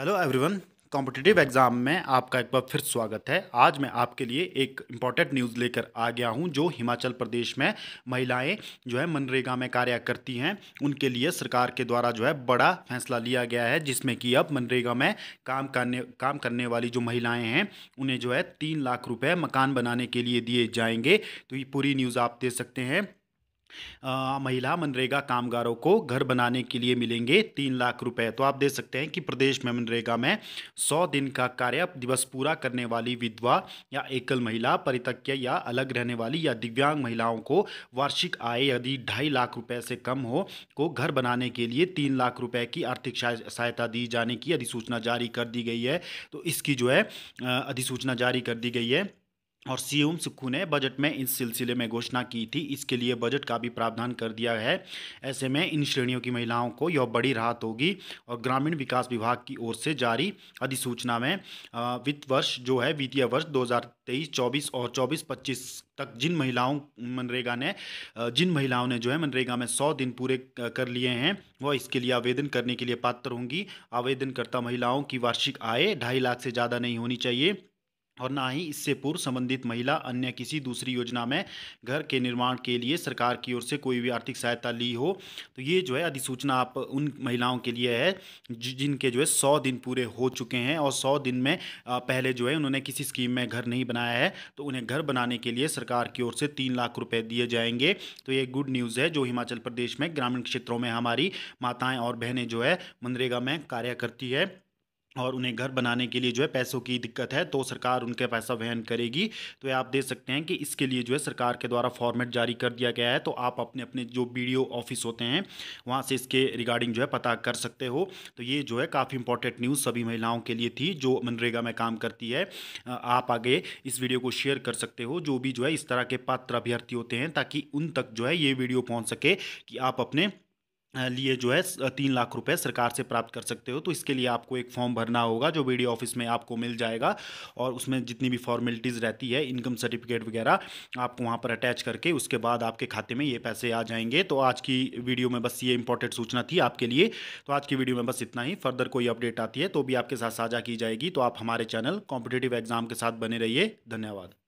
hello everyone competitive exam में आपका एक बार फिर स्वागत है आज मैं आपके लिए एक इम्पॉर्टेंट न्यूज़ लेकर आ गया हूं जो हिमाचल प्रदेश में महिलाएं जो है मनरेगा में कार्य करती हैं उनके लिए सरकार के द्वारा जो है बड़ा फैसला लिया गया है जिसमें कि अब मनरेगा में काम करने काम करने वाली जो महिलाएँ हैं उन्हें जो है तीन लाख रुपये मकान बनाने के लिए दिए जाएंगे तो ये पूरी न्यूज़ आप दे सकते हैं आ, महिला मनरेगा कामगारों को घर बनाने के लिए मिलेंगे तीन लाख रुपए तो आप देख सकते हैं कि प्रदेश में मनरेगा में सौ दिन का कार्य दिवस पूरा करने वाली विधवा या एकल महिला परितज्ञ या अलग रहने वाली या दिव्यांग महिलाओं को वार्षिक आय यदि ढाई लाख रुपए से कम हो को घर बनाने के लिए तीन लाख रुपए की आर्थिक सहायता दी जाने की अधिसूचना जारी कर दी गई है तो इसकी जो है अधिसूचना जारी कर दी गई है और सीएम सुक्खू ने बजट में इस सिलसिले में घोषणा की थी इसके लिए बजट का भी प्रावधान कर दिया है ऐसे में इन श्रेणियों की महिलाओं को यह बड़ी राहत होगी और ग्रामीण विकास विभाग की ओर से जारी अधिसूचना में वित्त वर्ष जो है वित्तीय वर्ष 2023-24 और 24-25 तक जिन महिलाओं मनरेगा ने जिन महिलाओं ने जो है मनरेगा में सौ दिन पूरे कर लिए हैं वह इसके लिए आवेदन करने के लिए पात्र होंगी आवेदनकर्ता महिलाओं की वार्षिक आय ढाई लाख से ज़्यादा नहीं होनी चाहिए और ना ही इससे पूर्व संबंधित महिला अन्य किसी दूसरी योजना में घर के निर्माण के लिए सरकार की ओर से कोई भी आर्थिक सहायता ली हो तो ये जो है अधिसूचना आप उन महिलाओं के लिए है जिनके जो है सौ दिन पूरे हो चुके हैं और सौ दिन में पहले जो है उन्होंने किसी स्कीम में घर नहीं बनाया है तो उन्हें घर बनाने के लिए सरकार की ओर से तीन लाख रुपये दिए जाएंगे तो ये गुड न्यूज़ है जो हिमाचल प्रदेश में ग्रामीण क्षेत्रों में हमारी माताएँ और बहनें जो है मनरेगा में कार्य करती है और उन्हें घर बनाने के लिए जो है पैसों की दिक्कत है तो सरकार उनके पैसा वहन करेगी तो आप देख सकते हैं कि इसके लिए जो है सरकार के द्वारा फॉर्मेट जारी कर दिया गया है तो आप अपने अपने जो बी ऑफिस होते हैं वहाँ से इसके रिगार्डिंग जो है पता कर सकते हो तो ये जो है काफ़ी इंपॉर्टेंट न्यूज़ सभी महिलाओं के लिए थी जो मनरेगा में काम करती है आप आगे इस वीडियो को शेयर कर सकते हो जो भी जो है इस तरह के पात्र अभ्यर्थी होते हैं ताकि उन तक जो है ये वीडियो पहुँच सके कि आप अपने लिए जो है तीन लाख रुपए सरकार से प्राप्त कर सकते हो तो इसके लिए आपको एक फॉर्म भरना होगा जो वीडियो ऑफिस में आपको मिल जाएगा और उसमें जितनी भी फॉर्मेलिटीज़ रहती है इनकम सर्टिफिकेट वगैरह आप वहाँ पर अटैच करके उसके बाद आपके खाते में ये पैसे आ जाएंगे तो आज की वीडियो में बस ये इंपॉर्टेंट सूचना थी आपके लिए तो आज की वीडियो में बस इतना ही फर्दर कोई अपडेट आती है तो भी आपके साथ साझा की जाएगी तो आप हमारे चैनल कॉम्पिटेटिव एग्जाम के साथ बने रहिए धन्यवाद